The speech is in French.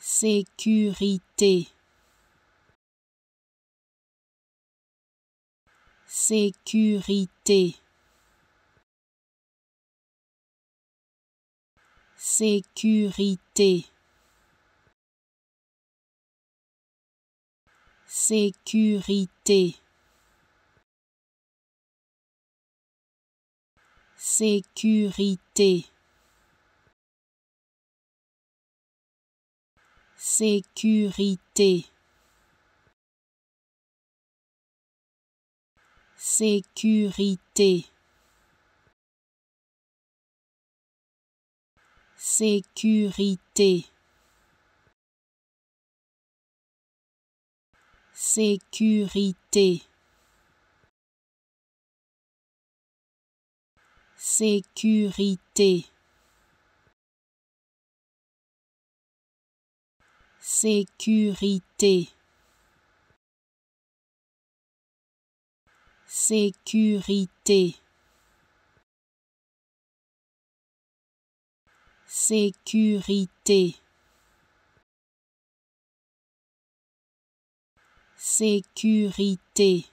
Sécurité. Sécurité. Sécurité. Sécurité. Sécurité. sécurité sécurité sécurité sécurité sécurité Sécurité. Sécurité. Sécurité. Sécurité.